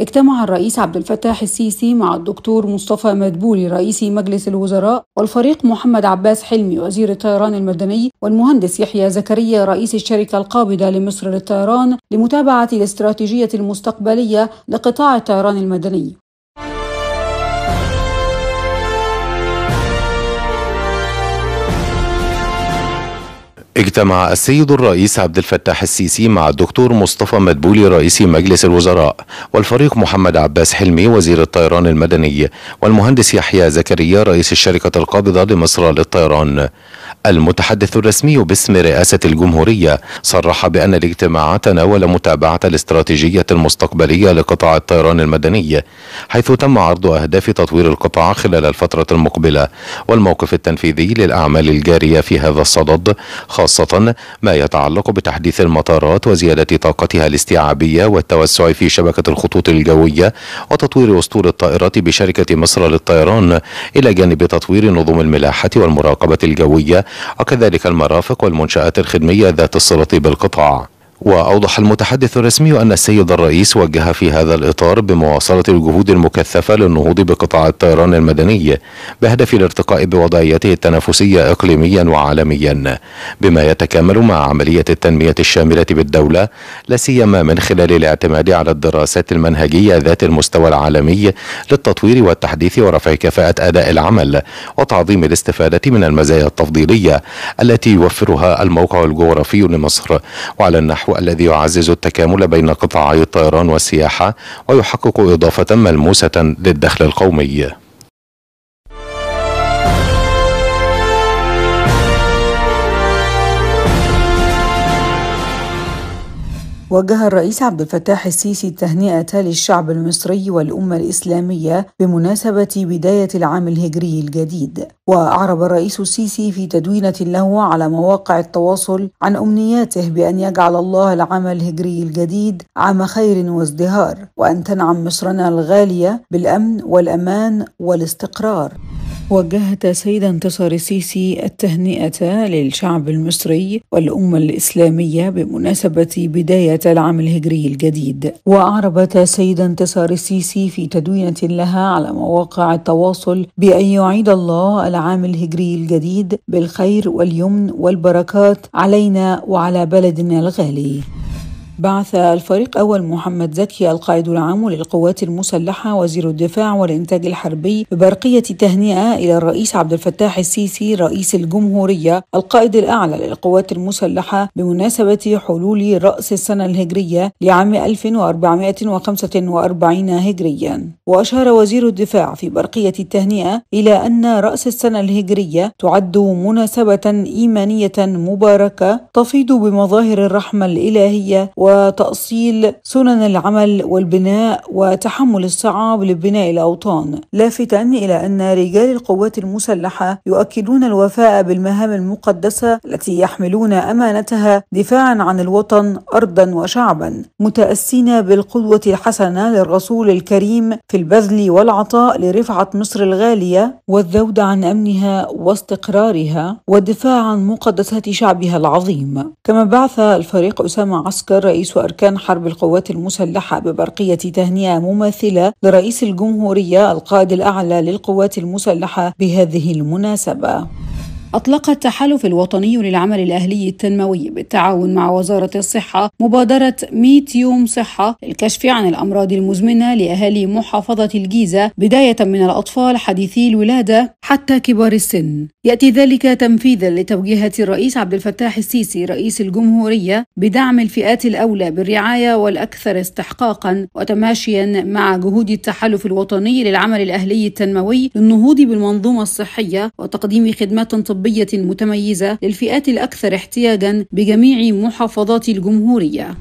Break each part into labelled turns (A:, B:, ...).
A: اجتمع الرئيس عبد الفتاح السيسي مع الدكتور مصطفى مدبولي رئيس مجلس الوزراء والفريق محمد عباس حلمي وزير الطيران المدني والمهندس يحيى زكريا رئيس الشركة القابضة لمصر للطيران لمتابعة الاستراتيجية المستقبلية لقطاع الطيران المدني
B: اجتمع السيد الرئيس عبد الفتاح السيسي مع الدكتور مصطفى مدبولي رئيس مجلس الوزراء والفريق محمد عباس حلمي وزير الطيران المدني والمهندس يحيى زكريا رئيس الشركة القابضة لمصر للطيران المتحدث الرسمي باسم رئاسة الجمهورية صرح بأن الاجتماع تناول متابعة الاستراتيجية المستقبلية لقطاع الطيران المدني حيث تم عرض أهداف تطوير القطاع خلال الفترة المقبلة والموقف التنفيذي للأعمال الجارية في هذا الصدد خاصة ما يتعلق بتحديث المطارات وزيادة طاقتها الاستيعابية والتوسع في شبكة الخطوط الجوية وتطوير أسطول الطائرات بشركة مصر للطيران إلى جانب تطوير نظم الملاحة والمراقبة الجوية وكذلك المرافق والمنشآت الخدمية ذات الصلة بالقطاع وأوضح المتحدث الرسمي أن السيد الرئيس وجه في هذا الإطار بمواصلة الجهود المكثفة للنهوض بقطاع الطيران المدني بهدف الارتقاء بوضعيته التنافسية إقليميا وعالميا بما يتكامل مع عملية التنمية الشاملة بالدولة لا سيما من خلال الاعتماد على الدراسات المنهجية ذات المستوى العالمي للتطوير والتحديث ورفع كفاءة أداء العمل وتعظيم الاستفادة من المزايا التفضيلية التي يوفرها الموقع الجغرافي لمصر وعلى النحو الذي يعزز التكامل بين قطاعي الطيران والسياحة ويحقق إضافة ملموسة للدخل القومي
A: وجه الرئيس عبد الفتاح السيسي التهنئة للشعب المصري والأمة الإسلامية بمناسبة بداية العام الهجري الجديد وأعرب الرئيس السيسي في تدوينة له على مواقع التواصل عن أمنياته بأن يجعل الله العام الهجري الجديد عام خير وازدهار وأن تنعم مصرنا الغالية بالأمن والأمان والاستقرار وجهت السيدة انتصار السيسي التهنئة للشعب المصري والأمة الإسلامية بمناسبة بداية العام الهجري الجديد وأعربت السيدة انتصار السيسي في تدوينة لها على مواقع التواصل بأن يعيد الله العام الهجري الجديد بالخير واليمن والبركات علينا وعلى بلدنا الغالي بعث الفريق أول محمد زكي القائد العام للقوات المسلحة وزير الدفاع والإنتاج الحربي ببرقية تهنئة إلى الرئيس عبد الفتاح السيسي رئيس الجمهورية القائد الأعلى للقوات المسلحة بمناسبة حلول رأس السنة الهجرية لعام 1445 هجريا وأشار وزير الدفاع في برقية التهنئة إلى أن رأس السنة الهجرية تعد مناسبة إيمانية مباركة تفيض بمظاهر الرحمة الإلهية وتأصيل سنن العمل والبناء وتحمل الصعاب لبناء الأوطان لافتا إلى أن رجال القوات المسلحة يؤكدون الوفاء بالمهام المقدسة التي يحملون أمانتها دفاعا عن الوطن أرضا وشعبا متأسين بالقدوة الحسنة للرسول الكريم في البذل والعطاء لرفعة مصر الغالية والذود عن أمنها واستقرارها والدفاع عن مقدسات شعبها العظيم كما بعث الفريق أسامة عسكر رئيس أركان حرب القوات المسلحة ببرقية تهنئة مماثلة لرئيس الجمهورية القائد الأعلى للقوات المسلحة بهذه المناسبة أطلق التحالف الوطني للعمل الأهلي التنموي بالتعاون مع وزارة الصحة مبادرة ميت يوم صحة للكشف عن الأمراض المزمنة لأهالي محافظة الجيزة بداية من الأطفال حديثي الولادة حتى كبار السن يأتي ذلك تنفيذا لتوجيهات الرئيس عبد الفتاح السيسي رئيس الجمهورية بدعم الفئات الأولى بالرعاية والأكثر استحقاقا وتماشيا مع جهود التحالف الوطني للعمل الأهلي التنموي للنهوض بالمنظومة الصحية وتقديم خدمات طبية طبية متميزة للفئات الأكثر احتياجا بجميع محافظات الجمهورية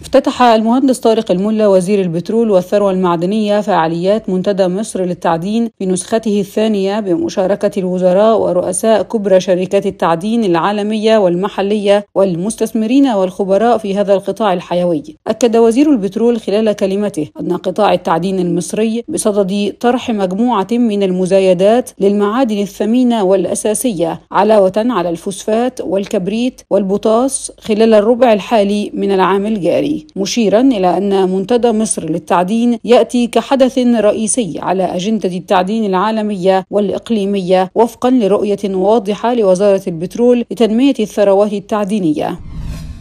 A: افتتح المهندس طارق الملا وزير البترول والثروة المعدنية فعاليات منتدى مصر للتعدين بنسخته الثانية بمشاركة الوزراء ورؤساء كبرى شركات التعدين العالمية والمحلية والمستثمرين والخبراء في هذا القطاع الحيوي. أكد وزير البترول خلال كلمته أن قطاع التعدين المصري بصدد طرح مجموعة من المزايدات للمعادن الثمينة والأساسية علاوة على الفوسفات والكبريت والبطاس خلال الربع الحالي من العام الجاري. العالمي مشيرا إلى أن منتدى مصر للتعدين يأتي كحدث رئيسي على أجندة التعدين العالمية والإقليمية وفقا لرؤية واضحة لوزارة البترول لتنمية الثروات التعدينية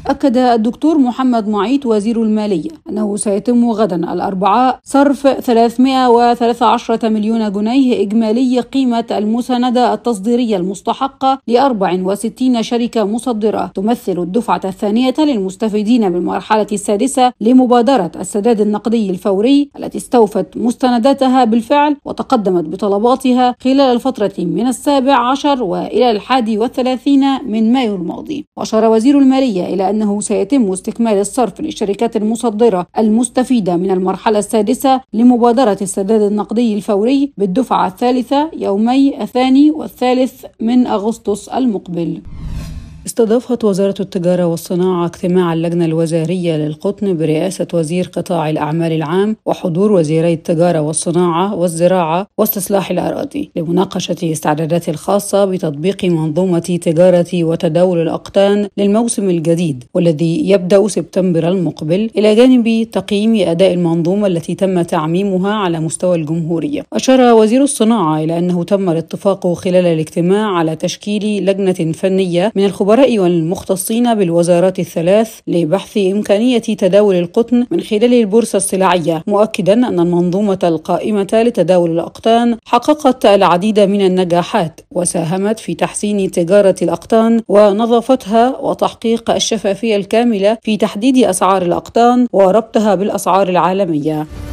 A: أكد الدكتور محمد معيط وزير المالية أنه سيتم غدا الأربعاء صرف 313 مليون جنيه إجمالي قيمة المساندة التصديرية المستحقة ل 64 شركة مصدرة تمثل الدفعة الثانية للمستفيدين بالمرحلة السادسة لمبادرة السداد النقدي الفوري التي استوفت مستنداتها بالفعل وتقدمت بطلباتها خلال الفترة من السابع عشر وإلى الحادي والثلاثين من مايو الماضي وأشار وزير المالية إلى أن أنه سيتم استكمال الصرف للشركات المصدرة المستفيدة من المرحلة السادسة لمبادرة السداد النقدي الفوري بالدفعة الثالثة يومي الثاني والثالث من أغسطس المقبل استضافت وزارة التجارة والصناعة اجتماع اللجنة الوزارية للقطن برئاسة وزير قطاع الأعمال العام وحضور وزيري التجارة والصناعة والزراعة واستصلاح الأراضي لمناقشة استعدادات الخاصة بتطبيق منظومة تجارة وتداول الأقطان للموسم الجديد والذي يبدأ سبتمبر المقبل إلى جانب تقييم أداء المنظومة التي تم تعميمها على مستوى الجمهورية أشار وزير الصناعة إلى أنه تم الاتفاق خلال الاجتماع على تشكيل لجنة فنية من الخبراء والمختصين بالوزارات الثلاث لبحث إمكانية تداول القطن من خلال البورصة السلعية مؤكدا أن المنظومة القائمة لتداول الأقطان حققت العديد من النجاحات وساهمت في تحسين تجارة الأقطان ونظافتها وتحقيق الشفافية الكاملة في تحديد أسعار الأقطان وربطها بالأسعار العالمية